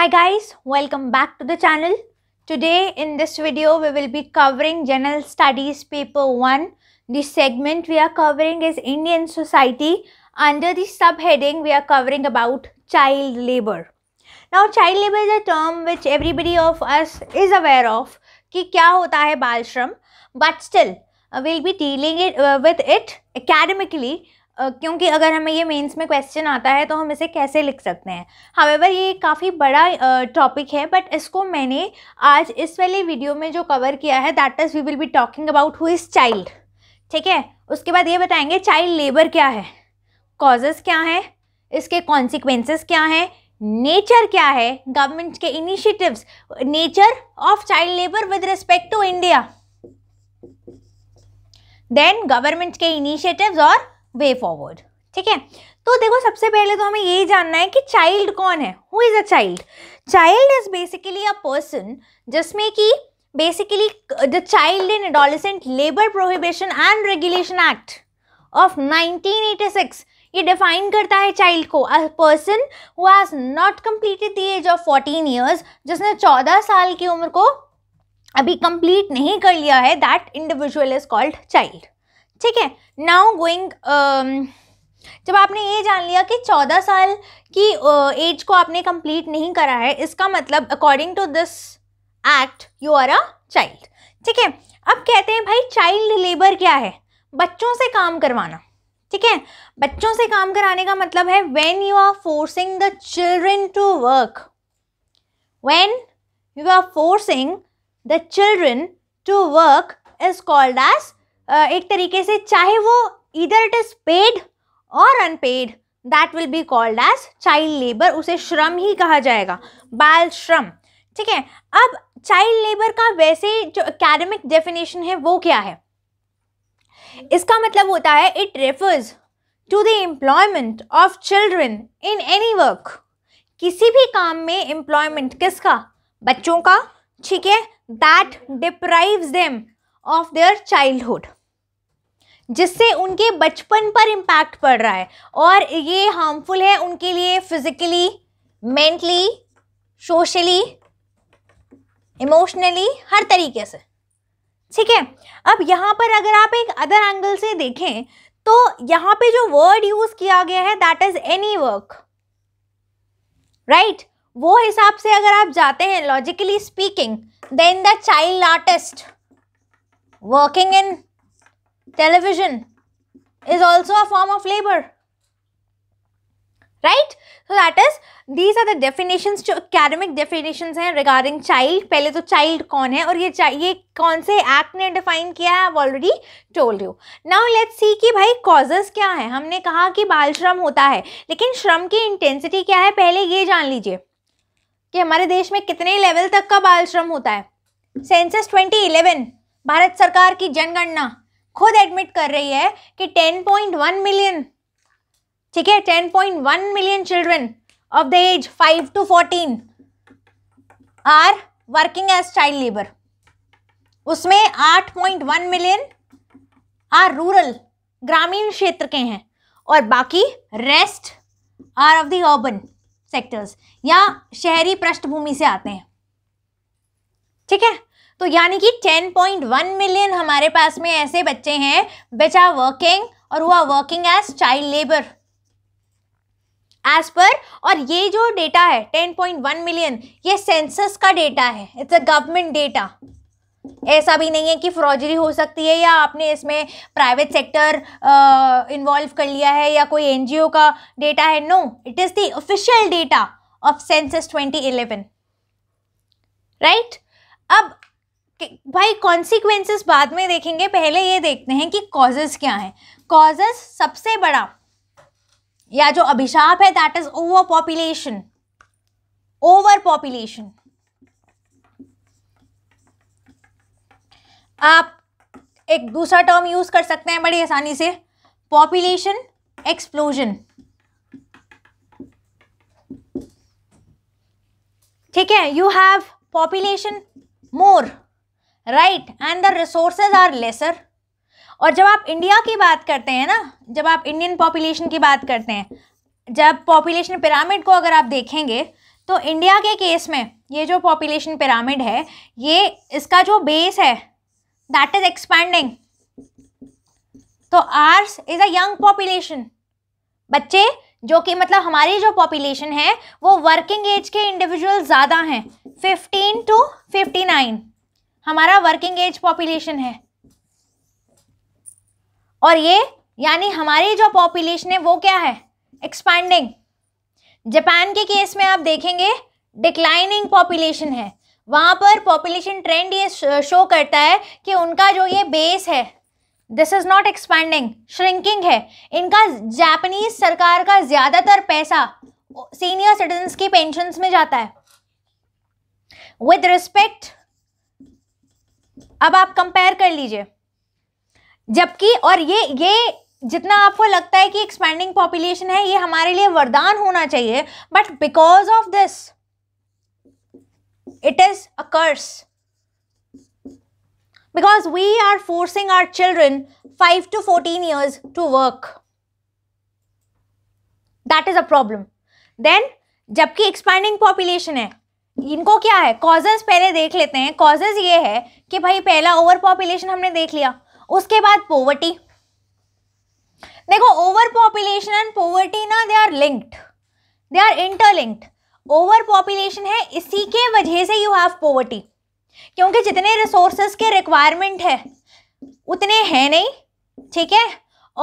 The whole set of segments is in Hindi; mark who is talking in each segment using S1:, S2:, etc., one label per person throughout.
S1: Hi guys, welcome back to the channel. Today in this video, we will be covering General Studies Paper 1. The segment we are covering is Indian Society. Under the subheading, we are covering about child labor. Now, child labor is a term which everybody of us is aware of. कि क्या होता है बाल श्रम we will uh, be dealing dealing it with क्योंकि अगर हमें ये मेंस में क्वेश्चन आता है तो हम इसे कैसे लिख सकते हैं हावेवर ये काफ़ी बड़ा टॉपिक है बट इसको मैंने आज इस वाली वीडियो में जो कवर किया है that is we will be talking about who is child ठीक है उसके बाद ये बताएंगे चाइल्ड लेबर क्या है कॉजेस क्या हैं इसके कॉन्सिक्वेंसेस क्या हैं नेचर क्या है गवर्नमेंट के initiatives nature of child labour with respect to India then government के इनिशिएटिव्स और वे फॉरवर्ड ठीक है तो देखो सबसे पहले तो हमें यही जानना है कि चाइल्ड कौन है who is a child child is basically a person जिसमें कि basically the child and adolescent labour prohibition and regulation act of 1986 ये डिफाइन करता है चाइल्ड को a person who has not completed the age of 14 years जिसने 14 साल की उम्र को अभी कंप्लीट नहीं कर लिया है that individual is called child ठीक है नाउ गोइंग um, जब आपने ये जान लिया कि चौदह साल की एज uh, को आपने कंप्लीट नहीं करा है इसका मतलब according to this act you are a child ठीक है अब कहते हैं भाई चाइल्ड लेबर क्या है बच्चों से काम करवाना ठीक है बच्चों से काम कराने का मतलब है when you are forcing the children to work when you are forcing the children to work is called as एक तरीके से चाहे वो इधर इट इज़ पेड और unpaid that will be called as child labour उसे श्रम ही कहा जाएगा बाल श्रम ठीक है अब चाइल्ड लेबर का वैसे जो अकेडमिक डेफिनेशन है वो क्या है इसका मतलब होता है it refers to the employment of children in any work किसी भी काम में एम्प्लॉयमेंट किसका बच्चों का ठीक है that deprives them of their childhood जिससे उनके बचपन पर इम्पैक्ट पड़ रहा है और ये हार्मफुल है उनके लिए फिजिकली मेंटली सोशली इमोशनली हर तरीके से ठीक है अब यहाँ पर अगर आप एक अदर एंगल से देखें तो यहाँ पे जो वर्ड यूज किया गया है that is any work right वो हिसाब से अगर आप जाते हैं logically speaking then the child artist working in television is also a form of labor right so that is these are the definitions जो academic definitions हैं regarding child पहले तो child कौन है और ये ये कौन से act ने define किया है I've already told you now let's see कि भाई causes क्या है हमने कहा कि बाल श्रम होता है लेकिन श्रम की intensity क्या है पहले ये जान लीजिए कि हमारे देश में कितने लेवल तक का बाल श्रम होता है सेंसस 2011 भारत सरकार की जनगणना खुद एडमिट कर रही है कि 10.1 मिलियन ठीक है 10.1 million children of the age 5 to 14 are working as child labour उसमें 8.1 मिलियन आर रूरल ग्रामीण क्षेत्र के हैं और बाकी rest are of the urban sectors या शहरी पृष्ठभूमि से आते हैं ठीक है तो यानी कि 10.1 मिलियन हमारे पास में ऐसे बच्चे हैं विच आर वर्किंग और हुआ working as child labour as पर और ये जो डेटा है 10.1 मिलियन ये सेंसस का डेटा है इट्स अ गवर्नमेंट डेटा ऐसा भी नहीं है कि फ्रॉजरी हो सकती है या आपने इसमें प्राइवेट सेक्टर इन्वॉल्व कर लिया है या कोई एनजीओ का डेटा है no it is the official data of census 2011 right right? अब भाई कॉन्सिक्वेंसेस बाद में देखेंगे पहले ये देखते हैं कि कॉजेस क्या हैं कॉजेस सबसे बड़ा या जो अभिशाप है that is over population over population आप एक दूसरा टर्म यूज कर सकते हैं बड़ी आसानी से पॉपुलेशन एक्सप्लोजन ठीक है you have population more right and the resources are lesser और जब आप इंडिया की बात करते हैं ना जब आप इंडियन पॉपुलेशन की बात करते हैं जब पॉपुलेशन पिरामिड को अगर आप देखेंगे तो इंडिया के केस में ये जो पॉपुलेशन पिरामिड है ये इसका जो बेस है दैट इज एक्सपैंडिंग तो ours is a young population बच्चे जो कि मतलब हमारी जो पॉपुलेशन है वो वर्किंग एज के इंडिविजुअल ज़्यादा हैं फिफ्टीन टू फिफ्टी हमारा वर्किंग एज पॉपुलेशन है और ये यानी हमारी जो पॉपुलेशन है वो क्या है एक्सपैंडिंग जापान के केस में आप देखेंगे डिक्लाइनिंग पॉपुलेशन है वहाँ पर पॉपुलेशन ट्रेंड ये शो करता है कि उनका जो ये बेस है this is not expanding shrinking है इनका जापानीज सरकार का ज़्यादातर पैसा सीनियर सिटीजन की पेंशन में जाता है विद रिस्पेक्ट अब आप कंपेयर कर लीजिए जबकि और ये ये जितना आपको लगता है कि एक्सपैंडिंग पॉपुलेशन है ये हमारे लिए वरदान होना चाहिए but because of this it is a curse because we are forcing our children five to fourteen years to work that is a problem then जबकि एक्सपैंडिंग पॉपुलेशन है इनको क्या है कॉजेज पहले देख लेते हैं कॉजेज ये है कि भाई पहला ओवर पॉपुलेशन हमने देख लिया उसके बाद पोवर्टी देखो ओवर पॉपुलेशन एंड पोवर्टी ना they are linked they are interlinked over population है इसी के वजह से यू हैव पोवर्टी क्योंकि जितने रिसोर्सेस के रिक्वायरमेंट है उतने हैं नहीं ठीक है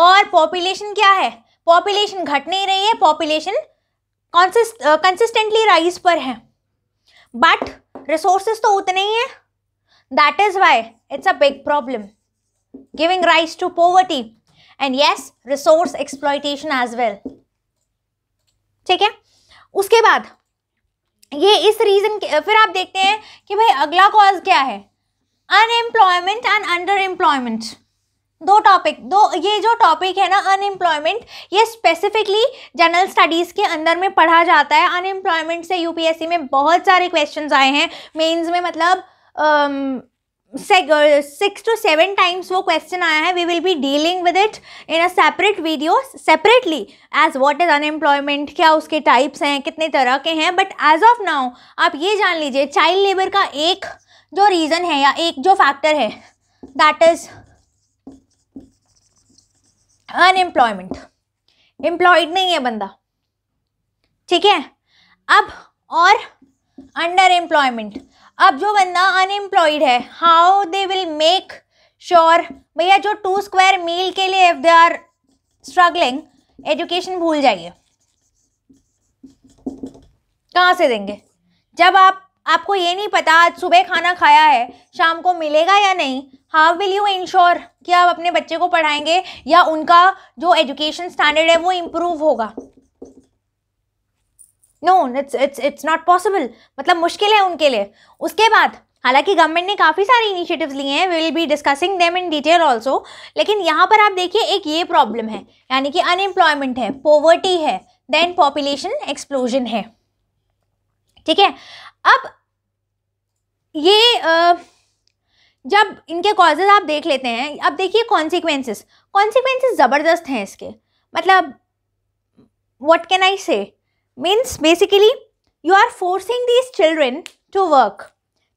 S1: और पॉपुलेशन क्या है पॉपुलेशन घट नहीं रही है पॉपुलेशन कंसिस्टेंटली राइज पर है बट रिसोर्सेस तो उतने ही हैं that is why it's a big problem giving rise to poverty and yes resource exploitation as well ठीक है उसके बाद ये इस रीजन के फिर आप देखते हैं कि भाई अगला कॉज क्या है अनएम्प्लॉयमेंट एंड अंडर एम्प्लॉयमेंट दो टॉपिक दो ये जो टॉपिक है ना अनएम्प्लॉयमेंट ये स्पेसिफिकली जनरल स्टडीज़ के अंदर में पढ़ा जाता है अनएम्प्लॉयमेंट से यूपीएससी में बहुत सारे क्वेश्चंस आए हैं मेंस में मतलब सिक्स टू सेवन टाइम्स वो क्वेश्चन आया है we will be dealing with it in a separate video separately as what is unemployment क्या उसके टाइप्स हैं कितने तरह के हैं बट एज ऑफ नाउ आप ये जान लीजिए चाइल्ड लेबर का एक जो रीज़न है या एक जो फैक्टर है दैट इज़ अनएम्प्लॉयमेंट एम्प्लॉयड नहीं है बंदा ठीक है अब और अंडर एम्प्लॉयमेंट अब जो बंदा अनएम्प्लॉयड है how they will make sure भैया जो टू स्क्वायर मील के लिए if they are struggling education भूल जाइए कहाँ से देंगे जब आप आपको ये नहीं पता आज सुबह खाना खाया है शाम को मिलेगा या नहीं हाउ विल यू इंश्योर कि आप अपने बच्चे को पढ़ाएंगे या उनका जो एजुकेशन स्टैंडर्ड है वो इम्प्रूव होगा no it's it's it's not possible मतलब मुश्किल है उनके लिए उसके बाद हालांकि गवर्नमेंट ने काफ़ी सारे इनिशिएटिव्स लिए हैं we will be discussing them in detail also लेकिन यहाँ पर आप देखिए एक ये प्रॉब्लम है यानी कि अनएम्प्लॉयमेंट है पॉवर्टी है देन पॉपुलेशन एक्सप्लोजन है ठीक है अब ये आ, जब इनके कॉजेज़ आप देख लेते हैं अब देखिए कॉन्सिक्वेंसेस कॉन्सिक्वेंसेस ज़बरदस्त हैं इसके मतलब what can I say means basically you are forcing these children to work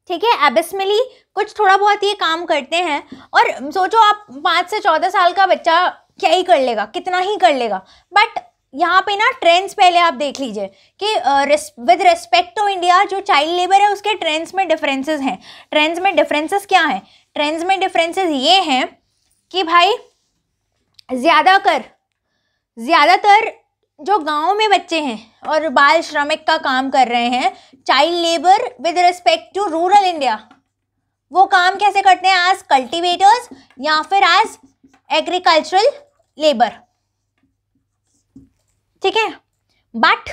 S1: ठीक है एबिसमिली कुछ थोड़ा बहुत ये काम करते हैं और सोचो आप पाँच से चौदह साल का बच्चा क्या ही कर लेगा कितना ही कर लेगा बट यहाँ पे ना ट्रेंड्स पहले आप देख लीजिए कि विद रिस्पेक्ट टू इंडिया जो चाइल्ड लेबर है उसके ट्रेंड्स में डिफरेंसेस हैं ट्रेंड्स में डिफरेंसेस क्या हैं ट्रेंड्स में डिफरेंसेस ये हैं कि भाई ज़्यादा कर ज़्यादातर जो गाँव में बच्चे हैं और बाल श्रमिक का काम कर रहे हैं child labour with respect to rural India वो काम कैसे करते हैं एज कल्टिवेटर्स या फिर एज एग्रीकल्चरल लेबर ठीक है but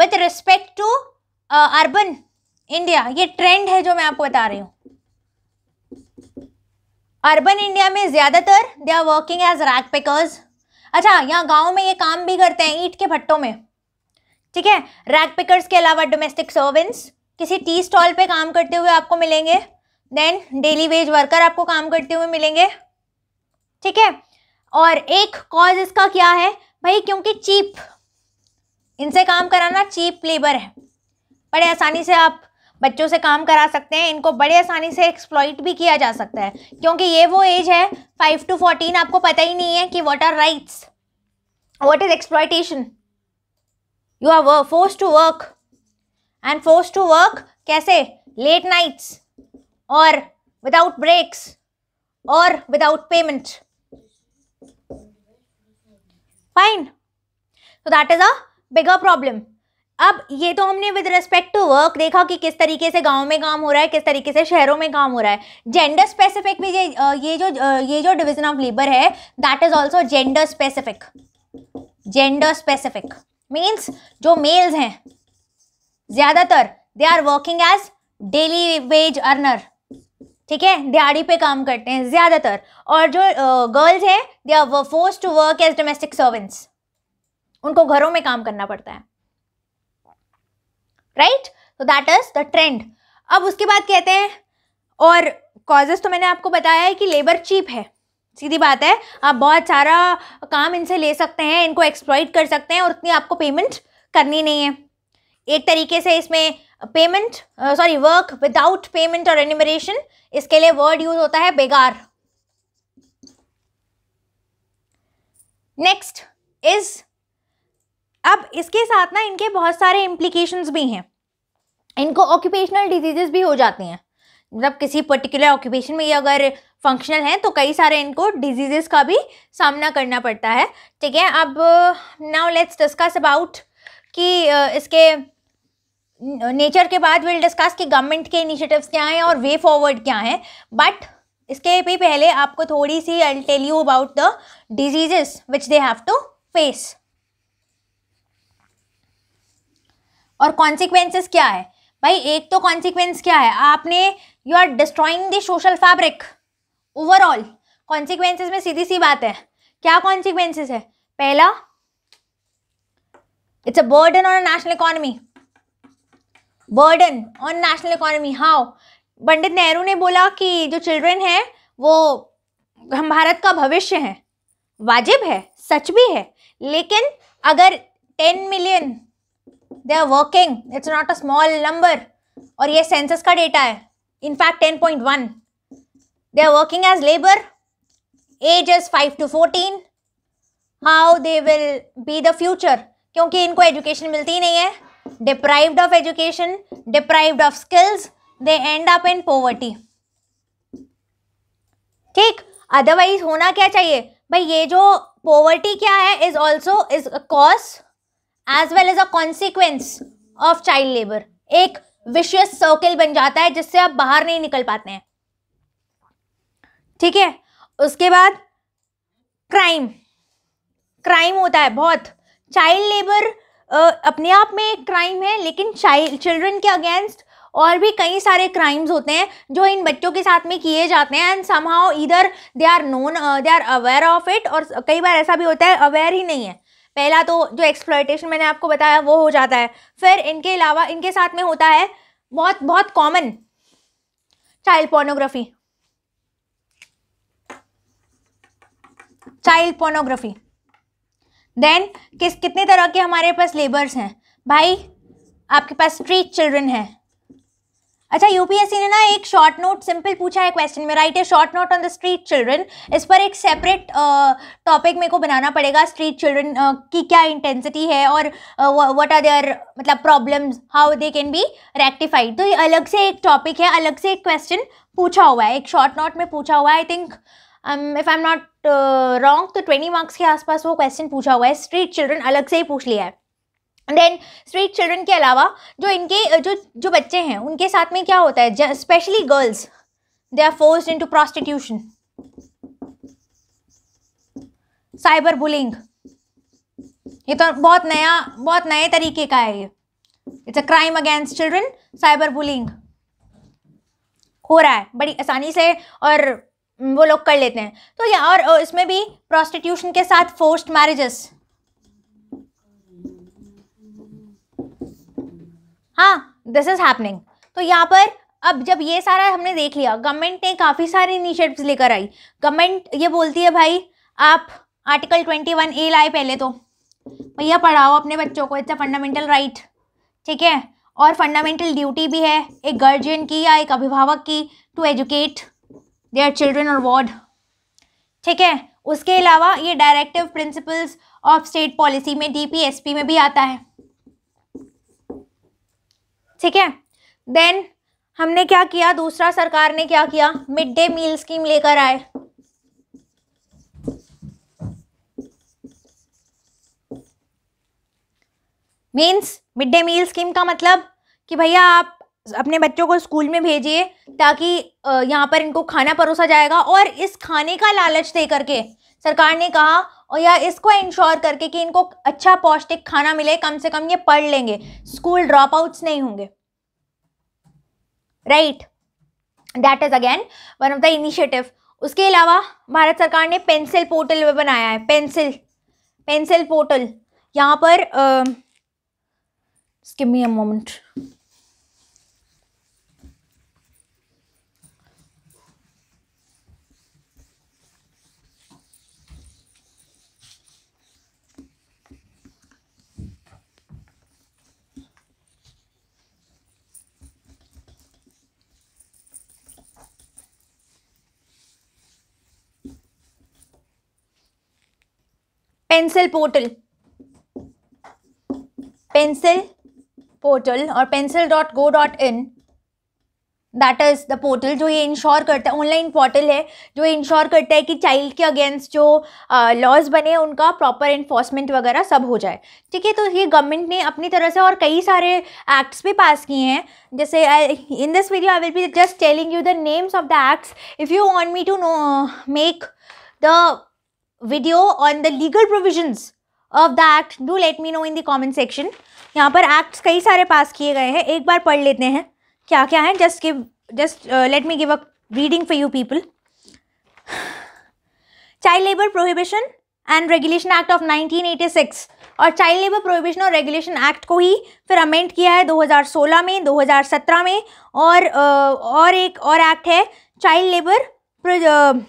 S1: with respect to urban India ये ट्रेंड है जो मैं आपको बता रही हूँ अर्बन इंडिया में ज़्यादातर they are working as rag pickers अच्छा यहाँ गांव में ये काम भी करते हैं ईट के भट्टों में ठीक है रैक पिकर्स के अलावा डोमेस्टिक सर्वेंट्स किसी टी स्टॉल पे काम करते हुए आपको मिलेंगे देन डेली वेज वर्कर आपको काम करते हुए मिलेंगे ठीक है और एक कॉज इसका क्या है भाई क्योंकि चीप इनसे काम कराना चीप लेबर है बड़े आसानी से आप बच्चों से काम करा सकते हैं इनको बड़े आसानी से एक्सप्लॉइट भी किया जा सकता है क्योंकि ये वो एज है फाइव टू फोर्टीन आपको पता ही नहीं है कि what are rights what is exploitation you are force to work and force to work कैसे लेट नाइट्स और विदाउट ब्रेक्स और विदाउट पेमेंट फाइन तो that is a bigger problem अब ये तो हमने विद रिस्पेक्ट टू वर्क देखा कि किस तरीके से गांव में काम हो रहा है किस तरीके से शहरों में काम हो रहा है जेंडर स्पेसिफिक भी ये ये जो ये जो डिवीजन ऑफ लेबर है that is also gender specific gender specific means जो मेल्स हैं ज़्यादातर they are working as daily wage earner ठीक है दिहाड़ी पे काम करते हैं ज़्यादातर और जो गर्ल्स हैं they are force to work as domestic servants उनको घरों में काम करना पड़ता है राइट तो दैट इज द ट्रेंड अब उसके बाद कहते हैं और कॉजेस तो मैंने आपको बताया है कि लेबर चीप है सीधी बात है आप बहुत सारा काम इनसे ले सकते हैं इनको एक्सप्लॉइट कर सकते हैं और उतनी आपको पेमेंट करनी नहीं है एक तरीके से इसमें payment sorry work without payment और एनिमरेशन इसके लिए वर्ड यूज होता है बेगार नेक्स्ट इज अब इसके साथ ना इनके बहुत सारे इम्प्लीकेशंस भी हैं इनको ऑक्यूपेशनल डिजीजेस भी हो जाती हैं मतलब किसी पर्टिकुलर ऑक्यूपेशन में ये अगर फंक्शनल हैं तो कई सारे इनको डिजीजेस का भी सामना करना पड़ता है ठीक है अब नाउ लेट्स डिस्कस अबाउट कि uh, इसके नेचर के बाद विल डिस्कस कि गवर्नमेंट के इनिशिएटिव्स क्या हैं और वे फॉरवर्ड क्या हैं बट इसके भी पहले आपको थोड़ी सी I tell you about the diseases which they have to face और कॉन्सिक्वेंसेस क्या है भाई एक तो कॉन्सिक्वेंस क्या है आपने you are destroying the social fabric overall consequences में सीधी सी बात है क्या कॉन्सिक्वेंसेस है पहला it's a burden on national economy burden on national economy how Pandit Nehru ने बोला कि जो चिल्ड्रेन है वो हम भारत का भविष्य है वाजिब है सच भी है लेकिन अगर ten million they are working it's not a small number और ये सेंसस का डेटा है in fact ten point one they are working as labour as is five to fourteen how they will be the future क्योंकि इनको एजुकेशन मिलती ही नहीं है deprived of education deprived of skills they end up in poverty ठीक अदरवाइज होना क्या चाहिए भाई ये जो पॉवर्टी क्या है is also is a cause as well as a consequence of child labour एक विशियस सर्किल बन जाता है जिससे आप बाहर नहीं निकल पाते हैं ठीक है उसके बाद क्राइम क्राइम होता है बहुत चाइल्ड लेबर अपने आप में एक क्राइम है लेकिन चाइल्ड चिल्ड्रन के अगेंस्ट और भी कई सारे क्राइम्स होते हैं जो इन बच्चों के साथ में किए जाते हैं एंड समहाउ इधर they are known they are aware of it और कई बार ऐसा भी होता है अवेयर ही नहीं है पहला तो जो एक्सप्लोइटेशन मैंने आपको बताया वो हो जाता है फिर इनके अलावा इनके साथ में होता है बहुत बहुत common child pornography child pornography then किस कितने तरह के हमारे पास लेबर्स हैं भाई आपके पास स्ट्रीट चिल्ड्रन हैं अच्छा यूपीएससी ने ना एक शॉर्ट नोट सिंपल पूछा है क्वेश्चन में write a short note on the street children इस पर एक सेपरेट टॉपिक मेरे को बनाना पड़ेगा स्ट्रीट चिल्ड्रन की क्या इंटेंसिटी है और व्हाट आर देयर मतलब problems how they can be rectified तो ये अलग से एक टॉपिक है अलग से एक क्वेश्चन पूछा हुआ है एक शॉर्ट नोट में पूछा हुआ है I think if I am not wrong तो ट्वेंटी मार्क्स के आसपास वो क्वेश्चन पूछा हुआ है स्ट्रीट चिल्ड्रन अलग से ही पूछ लिया है देन स्ट्रीट चिल्ड्रन के अलावा जो इनके जो जो बच्चे हैं उनके साथ में क्या होता है specially girls they are force into prostitution cyber bullying ये तो बहुत नया बहुत नए तरीके का है ये it's a crime against children cyber bullying हो रहा है बड़ी आसानी से और वो लोग कर लेते हैं तो या और इसमें भी प्रोस्टिट्यूशन के साथ फोर्स्ड मैरिजेस हाँ दिस इज़ हैपनिंग तो यहाँ पर अब जब ये सारा हमने देख लिया गवर्नमेंट ने काफ़ी सारे इनिशिएटिव्स लेकर आई गवर्नमेंट ये बोलती है भाई आप आर्टिकल ट्वेंटी वन ए लाए पहले तो भैया पढ़ाओ अपने बच्चों को इट्स अ फंडामेंटल राइट ठीक है और फंडामेंटल ड्यूटी भी है एक गार्जियन की या एक अभिभावक की टू एजुकेट देयर चिल्ड्रेन और वार्ड ठीक है उसके अलावा ये directive principles of state policy में डीपीएसपी में भी आता है ठीक है देन हमने क्या किया दूसरा सरकार ने क्या किया मिड डे मील स्कीम लेकर आए means mid day meal scheme का मतलब कि भैया आप अपने बच्चों को स्कूल में भेजिए ताकि यहाँ पर इनको खाना परोसा जाएगा और इस खाने का लालच दे करके सरकार ने कहा और या इसको इंश्योर करके कि इनको अच्छा पौष्टिक खाना मिले कम से कम ये पढ़ लेंगे स्कूल ड्रॉप आउट्स नहीं होंगे right that is again one of the initiative उसके अलावा भारत सरकार ने पेंसिल पोर्टल बनाया है पेंसिल पेंसिल पोर्टल यहाँ पर uh, give me a moment pencil portal pencil portal और pencil dot go dot in that is the portal जो ये इंश्योर करता है ऑनलाइन पोर्टल है जो इंश्योर करता है कि चाइल्ड के अगेंस्ट जो लॉज बने हैं उनका प्रॉपर इन्फोर्समेंट वगैरह सब हो जाए ठीक है तो ये गवर्नमेंट ने अपनी तरह से और कई सारे एक्ट्स भी पास किए हैं जैसे in this video I will be just telling you the names of the acts if you want me to no make the video on the legal provisions of the act do let me know in the comment section यहाँ पर acts कई सारे पास किए गए हैं एक बार पढ़ लेते हैं क्या क्या है just give just let me give a reading for you people child labour prohibition and regulation act of 1986 और चाइल्ड लेबर प्रोहिबिशन और रेगुलेशन एक्ट को ही फिर अमेंड किया है 2016 में 2017 में और uh, और एक और एक्ट है चाइल्ड लेबर uh,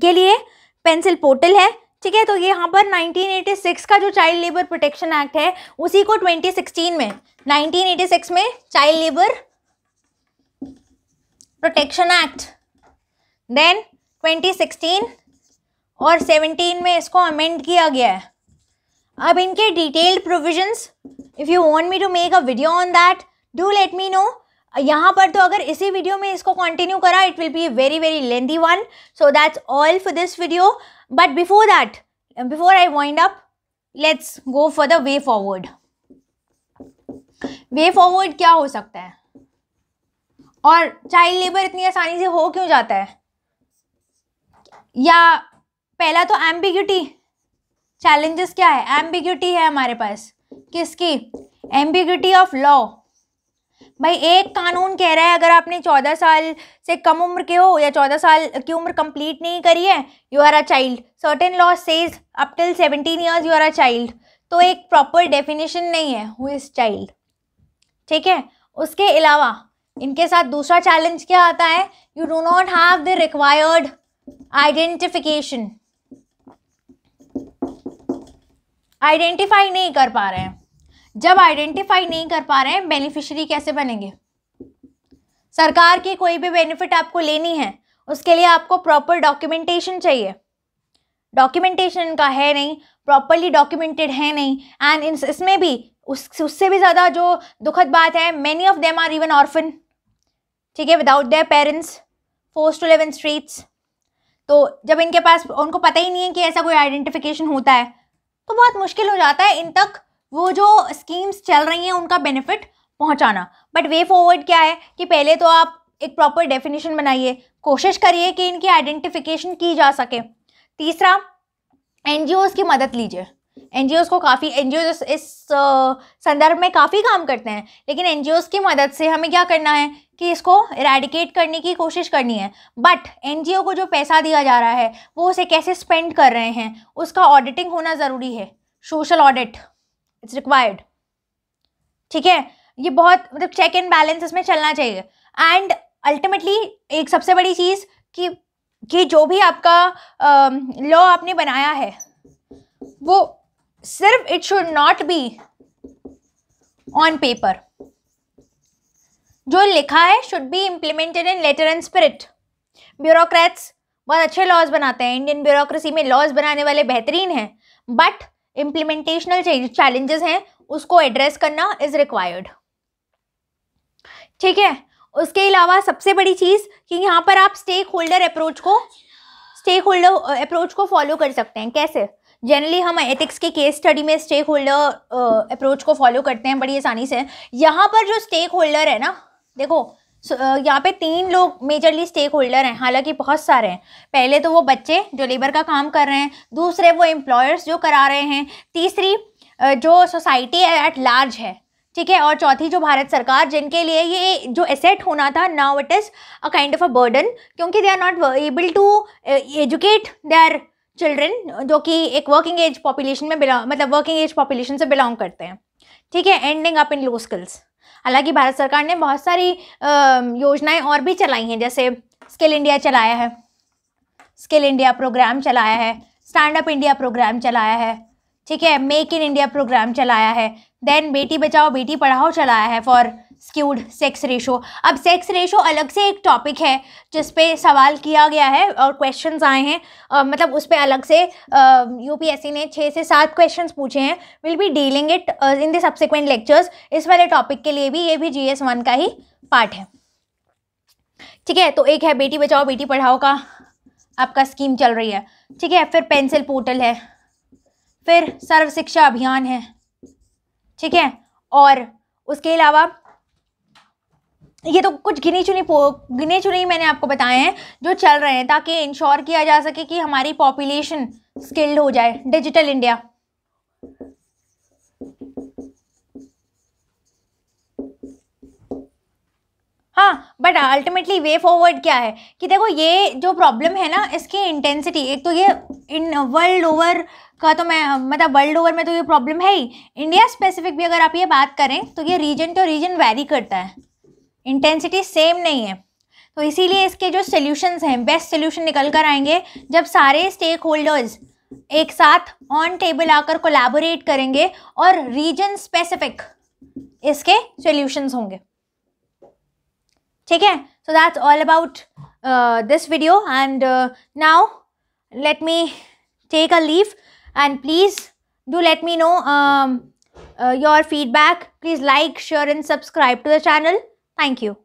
S1: के लिए पेंसिल पोर्टल है ठीक है तो यहाँ पर 1986 का जो चाइल्ड लेबर प्रोटेक्शन एक्ट है उसी को 2016 में 1986 में child labour protection act then 2016 और 17 में इसको अमेंड किया गया है अब इनके detailed provisions if you want me to make a video on that do let me know यहाँ पर तो अगर इसी वीडियो में इसको कंटिन्यू करा it will be very very lengthy one so that's all for this video but before that before I wind up let's go for the way forward way forward क्या हो सकता है और चाइल्ड लेबर इतनी आसानी से हो क्यों जाता है या पहला तो एम्बिग्यूटी चैलेंजेस क्या है एम्बिग्यूटी है हमारे पास किसकी एम्बिग्यूटी ऑफ लॉ भाई एक कानून कह रहा है अगर आपने चौदह साल से कम उम्र के हो या चौदह साल की उम्र कंप्लीट नहीं करी है you are a child certain law says up till seventeen years you are a child तो एक प्रॉपर डेफिनेशन नहीं है हु इज़ चाइल्ड ठीक है उसके अलावा इनके साथ दूसरा चैलेंज क्या आता है you do not have the required identification identify नहीं कर पा रहे हैं जब आइडेंटिफाई नहीं कर पा रहे हैं बेनिफिशरी कैसे बनेंगे सरकार की कोई भी बेनिफिट आपको लेनी है उसके लिए आपको प्रॉपर डॉक्यूमेंटेशन चाहिए डॉक्यूमेंटेशन का है नहीं प्रॉपरली डॉक्यूमेंटेड है नहीं एंड इसमें भी उस उससे भी ज़्यादा जो दुखद बात है many of them are even orphan ठीक है without their parents force to live on streets तो जब इनके पास उनको पता ही नहीं है कि ऐसा कोई आइडेंटिफिकेशन होता है तो बहुत मुश्किल हो जाता है इन तक वो जो स्कीम्स चल रही हैं उनका बेनिफिट पहुंचाना बट वे फॉरवर्ड क्या है कि पहले तो आप एक प्रॉपर डेफिनेशन बनाइए कोशिश करिए कि इनकी आइडेंटिफिकेशन की जा सके तीसरा एन की मदद लीजिए एन को काफ़ी एन इस संदर्भ में काफ़ी काम करते हैं लेकिन एन की मदद से हमें क्या करना है कि इसको इराडिकेट करने की कोशिश करनी है बट एन को जो पैसा दिया जा रहा है वो उसे कैसे स्पेंड कर रहे हैं उसका ऑडिटिंग होना ज़रूरी है सोशल ऑडिट इट्स रिक्वायर्ड ठीक है ये बहुत मतलब चेक एंड बैलेंस इसमें चलना चाहिए एंड अल्टीमेटली एक सबसे बड़ी चीज़ कि कि जो भी आपका लॉ आपने बनाया है वो सिर्फ it should not be on paper जो लिखा है should be implemented in letter and spirit bureaucrats बहुत अच्छे लॉज बनाते हैं इंडियन ब्यूरोक्रेसी में लॉज बनाने वाले बेहतरीन हैं बट इम्प्लीमेंटेशनल चैलेंजेस हैं उसको एड्रेस करना इज़ रिक्वायर्ड ठीक है उसके अलावा सबसे बड़ी चीज़ कि यहाँ पर आप स्टेक होल्डर अप्रोच को स्टेक होल्डर अप्रोच को फॉलो कर सकते हैं कैसे जनरली हम एथिक्स के केस स्टडी में स्टेक होल्डर अप्रोच को फॉलो करते हैं बड़ी आसानी से यहाँ पर जो स्टेक होल्डर है ना देखो Uh, यहाँ पे तीन लोग मेजरली स्टेक होल्डर हैं हालांकि बहुत सारे हैं पहले तो वो बच्चे जो लेबर का काम कर रहे हैं दूसरे वो एम्प्लॉयर्स जो करा रहे हैं तीसरी uh, जो सोसाइटी एट लार्ज है ठीक है और चौथी जो भारत सरकार जिनके लिए ये जो एसेट होना था now it is a kind of a burden क्योंकि they are not able to educate they are children जो कि एक वर्किंग एज पॉपुलेशन में बिलोंग मतलब वर्किंग एज पॉपुलेशन से बिलोंग करते हैं ठीक है ending up in low skills हालांकि भारत सरकार ने बहुत सारी योजनाएं और भी चलाई हैं जैसे स्किल इंडिया चलाया है स्किल इंडिया प्रोग्राम चलाया है स्टैंड अप इंडिया प्रोग्राम चलाया है ठीक है मेक इन इंडिया प्रोग्राम चलाया है देन बेटी बचाओ बेटी पढ़ाओ चलाया है फॉर स्क्यूड सेक्स रेशो अब सेक्स रेशो अलग से एक टॉपिक है जिस पे सवाल किया गया है और क्वेश्चंस आए हैं uh, मतलब उस पर अलग से यूपीएससी uh, ने छः से सात क्वेश्चंस पूछे हैं will be dealing it in the subsequent lectures इस वाले टॉपिक के लिए भी ये भी जी एस वन का ही पार्ट है ठीक है तो एक है बेटी बचाओ बेटी पढ़ाओ का आपका स्कीम चल रही है ठीक है फिर पेंसिल पोर्टल है फिर सर्व शिक्षा अभियान है ठीक है और उसके अलावा ये तो कुछ गिनी चुनी गिनी चुनी मैंने आपको बताए हैं जो चल रहे हैं ताकि इंश्योर किया जा सके कि हमारी पॉपुलेशन स्किल्ड हो जाए डिजिटल इंडिया हाँ बट अल्टीमेटली वे फॉरवर्ड क्या है कि देखो ये जो प्रॉब्लम है ना इसकी इंटेंसिटी एक तो ये इन वर्ल्ड ओवर का तो मैं मतलब वर्ल्ड ओवर में तो ये प्रॉब्लम है ही इंडिया स्पेसिफिक भी अगर आप ये बात करें तो ये रीजन टू तो रीजन वेरी करता है इंटेंसिटी सेम नहीं है तो इसीलिए इसके जो सोल्यूशंस हैं बेस्ट सोल्यूशन निकल कर आएंगे जब सारे स्टेक होल्डर्स एक साथ ऑन टेबल आकर कोलैबोरेट करेंगे और रीजन स्पेसिफिक इसके सोल्यूशंस होंगे ठीक है so that's all about this video and now let me take a leave and please do let me know your feedback please like share and subscribe to the channel Thank you.